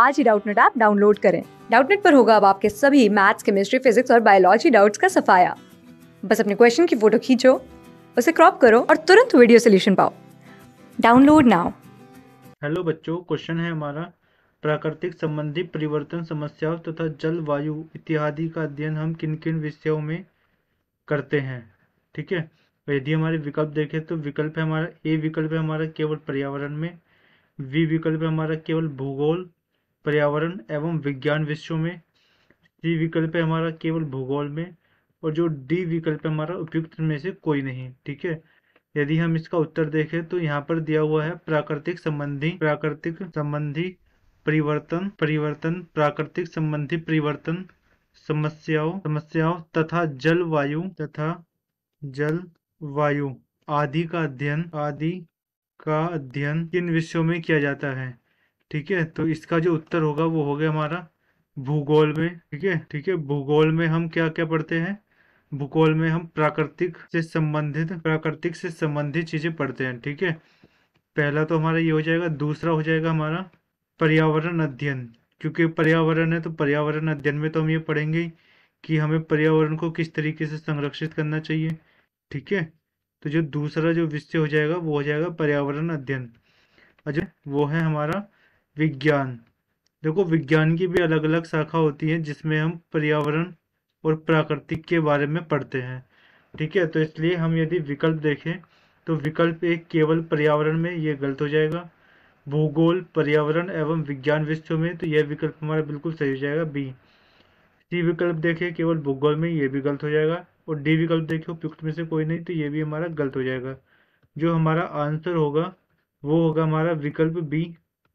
आज ही Doubtnut app download करें डाउटनेट पर होगा अब आपके सभी मैथ्स केमिस्ट्री फिजिक्स और बायोलॉजी डाउट्स का सफाया बस अपने क्वेश्चन की फोटो खींचो उसे क्रॉप करो और तुरंत वीडियो सोल्यूशन पाओ डाउनलोड नाउ हेलो बच्चों क्वेश्चन है हमारा प्राकृतिक संबंधी परिवर्तन समस्याओं तथा तो जलवायु इत्यादि का अध्ययन हम किन किन विषयों में करते हैं ठीक है तो यदि हमारे विकल्प देखें तो विकल्प है हमारा ए विकल्प है हमारा केवल पर्यावरण में वी विकल्प है हमारा केवल भूगोल पर्यावरण एवं विज्ञान विषयों में सी विकल्प है हमारा केवल भूगोल में और जो डी विकल्प है हमारा उपयुक्त में से कोई नहीं ठीक है यदि हम इसका उत्तर देखें तो यहाँ पर दिया हुआ है प्राकृतिक संबंधी प्राकृतिक संबंधी परिवर्तन परिवर्तन प्राकृतिक संबंधी परिवर्तन समस्याओं समस्याओं तथा जलवायु तथा जलवायु आदि का अध्ययन आदि का अध्ययन किन विषयों में किया जाता है ठीक है तो इसका जो उत्तर होगा वो हो गया हमारा भूगोल में ठीक है ठीक है भूगोल में हम क्या क्या पढ़ते हैं भूगोल में हम प्राकृतिक से संबंधित प्राकृतिक से संबंधित चीजें पढ़ते हैं ठीक है पहला तो हमारा ये हो जाएगा दूसरा हो जाएगा हमारा पर्यावरण अध्ययन क्योंकि पर्यावरण है तो पर्यावरण अध्ययन में तो हम ये पढ़ेंगे कि हमें पर्यावरण को किस तरीके से संरक्षित करना चाहिए ठीक है तो जो दूसरा जो विषय हो जाएगा वो हो जाएगा पर्यावरण अध्ययन अजय अच्छा, वो है हमारा विज्ञान देखो विज्ञान की भी अलग अलग शाखा होती है जिसमें हम पर्यावरण और प्राकृतिक के बारे में पढ़ते हैं ठीक है तो इसलिए हम यदि विकल्प देखें तो विकल्प एक केवल पर्यावरण में ये गलत हो जाएगा भूगोल पर्यावरण एवं विज्ञान विश्व में तो यह विकल्प हमारा बिल्कुल सही हो जाएगा बी सी विकल्प देखें केवल भूगोल में ये भी गलत हो जाएगा और डी विकल्प देखें उपयुक्त में से कोई नहीं तो ये भी हमारा गलत हो जाएगा जो हमारा आंसर होगा वो होगा हमारा विकल्प बी